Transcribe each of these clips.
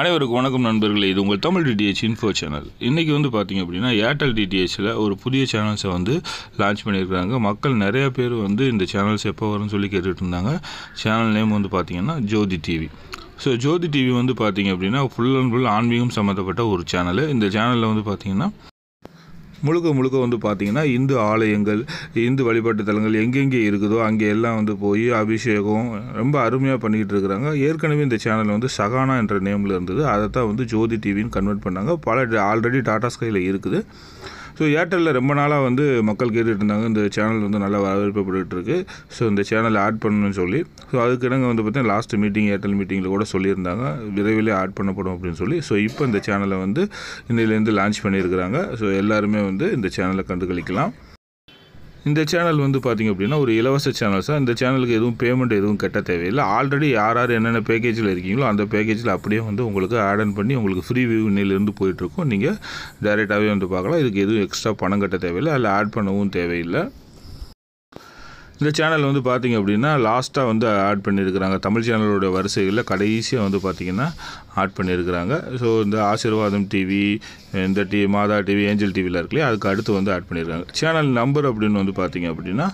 அனைவருக்கும் வணக்கம் நண்பர்களே இது உங்கள் தமிழ் டிடிஹெச் இன்ஃபோ சேனல் இன்றைக்கி வந்து பார்த்திங்க அப்படின்னா ஏர்டெல் டிடிஹெச்சில் ஒரு புதிய சேனல்ஸை வந்து லான்ச் பண்ணியிருக்கிறாங்க மக்கள் நிறையா பேர் வந்து இந்த சேனல்ஸ் எப்போ வரும்னு சொல்லி கேட்டுகிட்டு இருந்தாங்க சேனல் நேம் வந்து பார்த்திங்கன்னா Jothi TV so Jothi TV வந்து பார்த்திங்க அப்படின்னா ஃபுல் அண்ட் ஃபுல் ஆன்மீகம் சம்மந்தப்பட்ட ஒரு சேனல் இந்த சேனலில் வந்து பார்த்திங்கன்னா முழுக்க முழுக்க வந்து பார்த்திங்கன்னா இந்து ஆலயங்கள் இந்து வழிபாட்டு தலங்கள் எங்கெங்கே இருக்குதோ அங்கே எல்லாம் வந்து போய் அபிஷேகம் ரொம்ப அருமையாக பண்ணிக்கிட்டு இருக்கிறாங்க ஏற்கனவே இந்த சேனல் வந்து சகானா என்ற நேமில் இருந்தது அதை தான் வந்து ஜோதி டிவின்னு கன்வெர்ட் பண்ணாங்க பல ஆல்ரெடி டாடா ஸ்கையில் இருக்குது ஸோ ஏர்டெல்லில் ரொம்ப நாளாக வந்து மக்கள் கேட்டுகிட்டு இருந்தாங்க இந்த சேனல் வந்து நல்லா வரவேற்பப்பட்டு இருக்கு ஸோ இந்த சேனலை ஆட் பண்ணணும்னு சொல்லி ஸோ அதுக்கு நாங்கள் வந்து பார்த்தீங்கன்னா லாஸ்ட் மீட்டிங் ஏர்டெல் மீட்டிங்கில் கூட சொல்லியிருந்தாங்க விரைவில் ஆட் பண்ணப்படும் அப்படின்னு சொல்லி ஸோ இப்போ இந்த சேனலை வந்து இன்னிலேருந்து லான்ச் பண்ணியிருக்கிறாங்க ஸோ எல்லாருமே வந்து இந்த சேனலை கண்டு கழிக்கலாம் இந்த சேனல் வந்து பார்த்திங்க அப்படின்னா ஒரு இலவச சேனல் சார் இந்த சேனலுக்கு எதுவும் பேமெண்ட் எதுவும் கட்ட தேவையில்லை ஆல்ரெடி யார் யார் என்னென்ன பேக்கேஜில் இருக்கீங்களோ அந்த பேக்கேஜில் அப்படியே வந்து உங்களுக்கு ஆட் ஆன் பண்ணி உங்களுக்கு ஃப்ரீ வியூ நிலையிலேருந்து போயிட்டுருக்கோம் நீங்கள் டைரெக்டாகவே வந்து பார்க்கலாம் இதுக்கு எதுவும் எக்ஸ்ட்ரா பணம் கட்ட தேவையில்லை அதில் ஆட் பண்ணவும் தேவையில்லை இந்த சேனல் வந்து பார்த்திங்க அப்படின்னா லாஸ்ட்டாக வந்து ஆட் பண்ணியிருக்கிறாங்க தமிழ் சேனலோட வரிசைகளில் கடைசியாக வந்து பார்த்திங்கன்னா ஆட் பண்ணியிருக்கிறாங்க ஸோ இந்த ஆசீர்வாதம் டிவி இந்த டி மாதா டிவி ஏஞ்சல் டிவியில் இருக்குல்லையே அதுக்கு அடுத்து வந்து ஆட் பண்ணியிருக்காங்க சேனல் நம்பர் அப்படின்னு வந்து பார்த்திங்க அப்படின்னா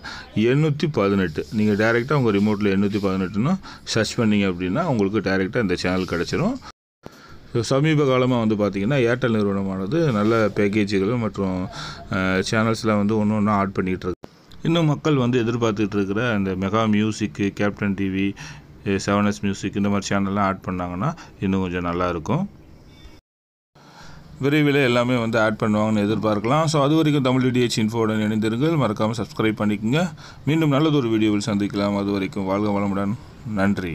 எண்ணூற்றி பதினெட்டு நீங்கள் டேரெக்டாக உங்கள் ரிமோட்டில் எண்ணூற்றி பதினெட்டுன்னு சர்ச் பண்ணிங்க அப்படின்னா உங்களுக்கு டேரெக்டாக இந்த சேனல் கிடச்சிரும் ஸோ சமீப காலமாக வந்து பார்த்திங்கன்னா ஏர்டெல் நிறுவனமானது நல்ல பேக்கேஜுகள் மற்றும் சேனல்ஸ்லாம் வந்து ஒன்று ஒன்றா ஆட் பண்ணிகிட்டு இன்னும் மக்கள் வந்து எதிர்பார்த்துட்டு இருக்கிற அந்த மெகா மியூசிக்கு captain TV seven S music இந்த மாதிரி சேனல்லாம் ஆட் பண்ணாங்கன்னா இன்னும் கொஞ்சம் நல்லாயிருக்கும் விரைவில் எல்லாமே வந்து ஆட் பண்ணுவாங்கன்னு எதிர்பார்க்கலாம் ஸோ அது வரைக்கும் தமிழ் டிடிஹெச் இன்ஃபோடன் இணைந்திருங்கள் மறக்காமல் சப்ஸ்கிரைப் பண்ணிக்கோங்க மீண்டும் நல்லதொரு வீடியோவில் சந்திக்கலாம் அது வரைக்கும் வாழ்க வளமுடன் நன்றி